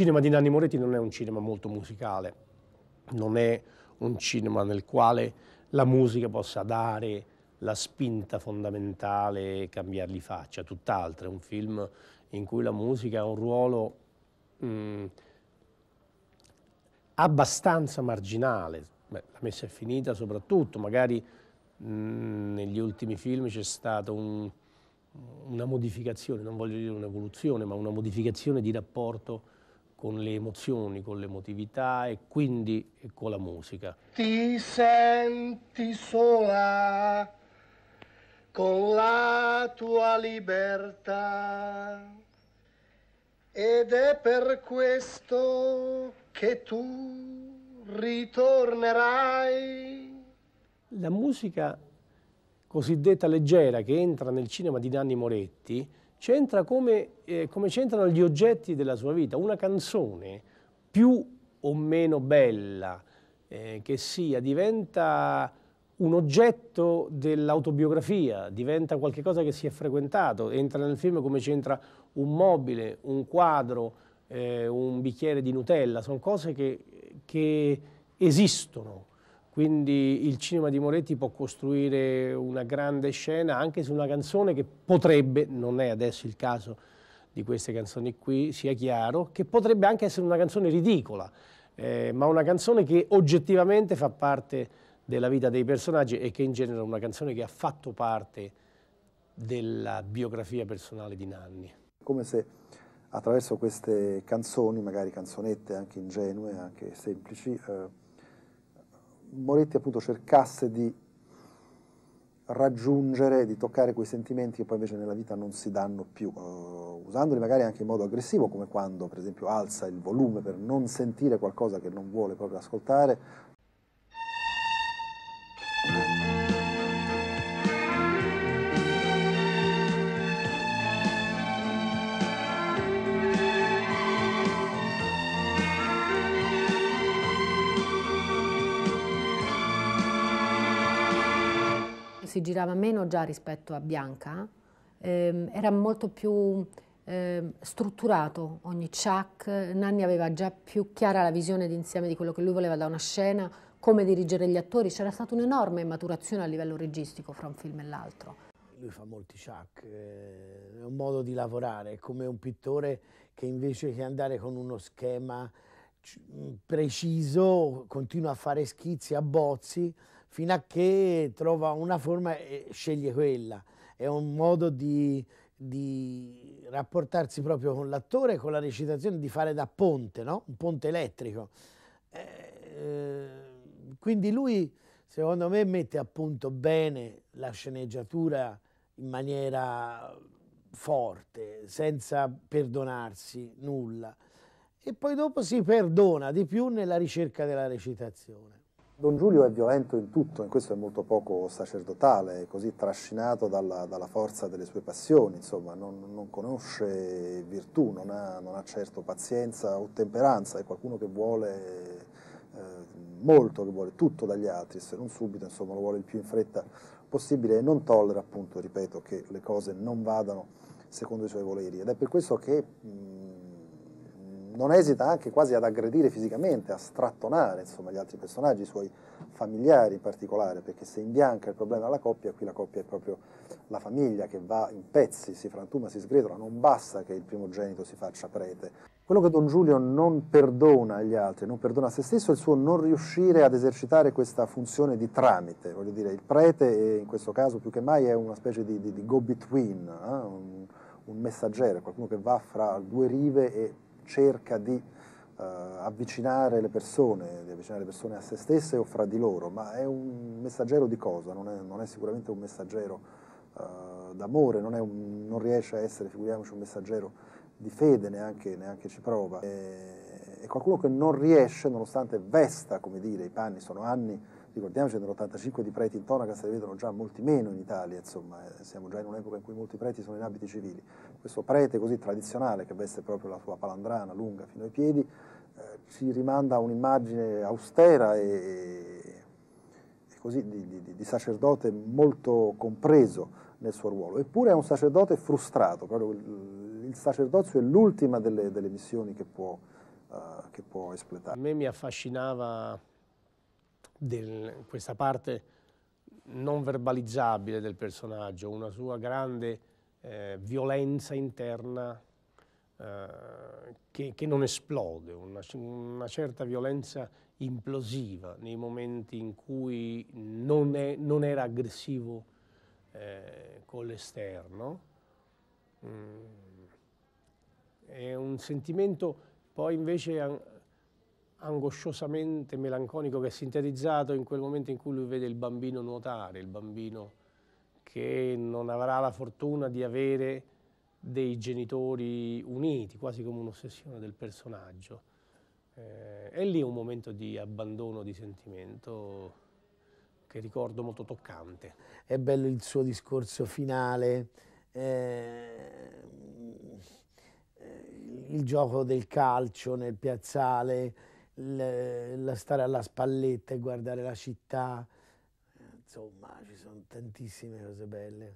Il cinema di Nanni Moretti non è un cinema molto musicale, non è un cinema nel quale la musica possa dare la spinta fondamentale e cambiargli faccia, tutt'altro, è un film in cui la musica ha un ruolo mh, mm, abbastanza marginale, Beh, la messa è finita soprattutto, magari mh, mm, negli ultimi film c'è stata un, una modificazione, non voglio dire un'evoluzione, ma una modificazione di rapporto con le emozioni, con l'emotività e quindi con la musica. Ti senti sola con la tua libertà ed è per questo che tu ritornerai. La musica cosiddetta leggera che entra nel cinema di Danni Moretti c'entra come, eh, come c'entrano gli oggetti della sua vita. Una canzone più o meno bella eh, che sia diventa un oggetto dell'autobiografia, diventa qualcosa che si è frequentato, entra nel film come c'entra un mobile, un quadro, eh, un bicchiere di Nutella, sono cose che, che esistono. Quindi il cinema di Moretti può costruire una grande scena anche su una canzone che potrebbe, non è adesso il caso di queste canzoni qui, sia chiaro, che potrebbe anche essere una canzone ridicola, eh, ma una canzone che oggettivamente fa parte della vita dei personaggi e che in genere è una canzone che ha fatto parte della biografia personale di Nanni. Come se attraverso queste canzoni, magari canzonette anche ingenue, anche semplici, eh, Moretti appunto cercasse di raggiungere, di toccare quei sentimenti che poi invece nella vita non si danno più, uh, usandoli magari anche in modo aggressivo, come quando per esempio alza il volume per non sentire qualcosa che non vuole proprio ascoltare, si girava meno già rispetto a Bianca, ehm, era molto più ehm, strutturato ogni ciak, Nanni aveva già più chiara la visione d'insieme di quello che lui voleva da una scena, come dirigere gli attori, c'era stata un'enorme maturazione a livello registico fra un film e l'altro. Lui fa molti ciak, eh, è un modo di lavorare, è come un pittore che invece che andare con uno schema preciso continua a fare schizzi, abbozzi, fino a che trova una forma e sceglie quella. È un modo di, di rapportarsi proprio con l'attore, con la recitazione, di fare da ponte, no? un ponte elettrico. Eh, quindi lui, secondo me, mette a punto bene la sceneggiatura in maniera forte, senza perdonarsi nulla. E poi dopo si perdona di più nella ricerca della recitazione. Don Giulio è violento in tutto, in questo è molto poco sacerdotale, è così trascinato dalla, dalla forza delle sue passioni, insomma, non, non conosce virtù, non ha, non ha, certo pazienza o temperanza, è qualcuno che vuole eh, molto, che vuole tutto dagli altri, se non subito, insomma, lo vuole il più in fretta possibile e non tollera, appunto, ripeto, che le cose non vadano secondo i suoi voleri ed è per questo che mh, non esita anche quasi ad aggredire fisicamente, a strattonare insomma, gli altri personaggi, i suoi familiari in particolare, perché se in bianca il problema è la coppia, qui la coppia è proprio la famiglia che va in pezzi, si frantuma, si sgretola, non basta che il primogenito si faccia prete. Quello che Don Giulio non perdona agli altri, non perdona a se stesso, è il suo non riuscire ad esercitare questa funzione di tramite, voglio dire, il prete in questo caso più che mai è una specie di, di, di go-between, eh? un, un messaggero, qualcuno che va fra due rive e cerca di eh, avvicinare le persone, di avvicinare le persone a se stesse o fra di loro, ma è un messaggero di cosa, non è, non è sicuramente un messaggero eh, d'amore, non, un, non, riesce a essere, figuriamoci, un messaggero di fede, neanche, neanche ci prova. È, eh, è qualcuno che non riesce, nonostante vesta, come dire, i panni sono anni ricordiamoci che nell'85 di preti in tonaca se ne vedono già molti meno in Italia, insomma, eh, siamo già in un'epoca in cui molti preti sono in abiti civili. Questo prete così tradizionale che veste proprio la sua palandrana lunga fino ai piedi eh, ci rimanda a un'immagine austera e, e così di, di, di sacerdote molto compreso nel suo ruolo, eppure è un sacerdote frustrato, proprio il, il sacerdozio è l'ultima delle, delle, missioni che può, uh, che può espletare. A me mi affascinava del, questa parte non verbalizzabile del personaggio, una sua grande eh, violenza interna eh, che, che, non esplode, una, una, certa violenza implosiva nei momenti in cui non, è, non era aggressivo eh, con l'esterno. Mm. È un sentimento poi invece angosciosamente melanconico che è sintetizzato in quel momento in cui lui vede il bambino nuotare, il bambino che non avrà la fortuna di avere dei genitori uniti, quasi come un'ossessione del personaggio. Eh, è lì un momento di abbandono di sentimento che ricordo molto toccante. È bello il suo discorso finale, eh, il gioco del calcio nel piazzale, le, la stare alla spalletta e guardare la città, insomma ci sono tantissime cose belle.